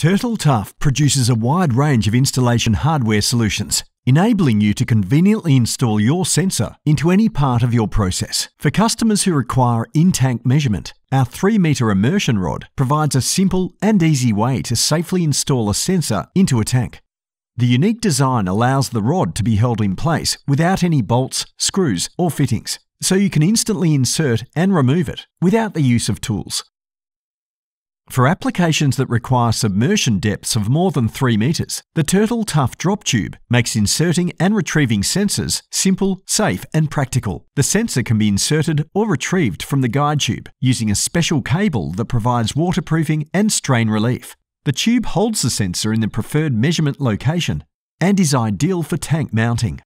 Turtle Tough produces a wide range of installation hardware solutions, enabling you to conveniently install your sensor into any part of your process. For customers who require in-tank measurement, our 3-metre immersion rod provides a simple and easy way to safely install a sensor into a tank. The unique design allows the rod to be held in place without any bolts, screws or fittings, so you can instantly insert and remove it without the use of tools. For applications that require submersion depths of more than 3 metres, the Turtle Tough Drop Tube makes inserting and retrieving sensors simple, safe and practical. The sensor can be inserted or retrieved from the guide tube using a special cable that provides waterproofing and strain relief. The tube holds the sensor in the preferred measurement location and is ideal for tank mounting.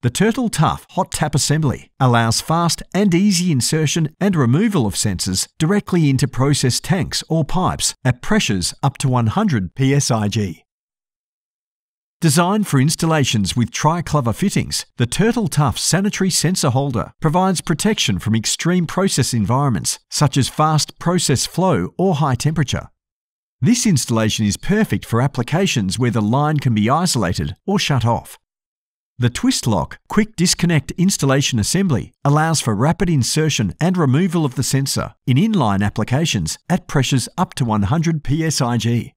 The Turtle Tough hot tap assembly allows fast and easy insertion and removal of sensors directly into process tanks or pipes at pressures up to 100 psig. Designed for installations with tri-clover fittings, the Turtle Tough sanitary sensor holder provides protection from extreme process environments such as fast process flow or high temperature. This installation is perfect for applications where the line can be isolated or shut off. The Twistlock Quick Disconnect Installation Assembly allows for rapid insertion and removal of the sensor in inline applications at pressures up to 100 psig.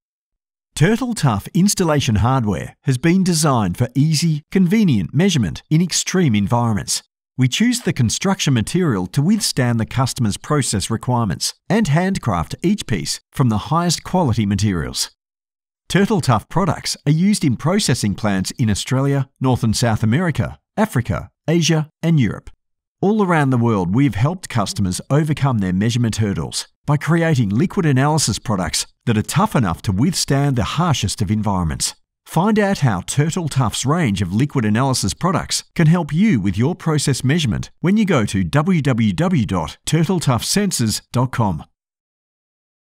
Turtle Tough installation hardware has been designed for easy, convenient measurement in extreme environments. We choose the construction material to withstand the customer's process requirements and handcraft each piece from the highest quality materials. Turtle Tough products are used in processing plants in Australia, North and South America, Africa, Asia, and Europe. All around the world, we've helped customers overcome their measurement hurdles by creating liquid analysis products that are tough enough to withstand the harshest of environments. Find out how Turtle Tough's range of liquid analysis products can help you with your process measurement when you go to www.turtletoughsensors.com.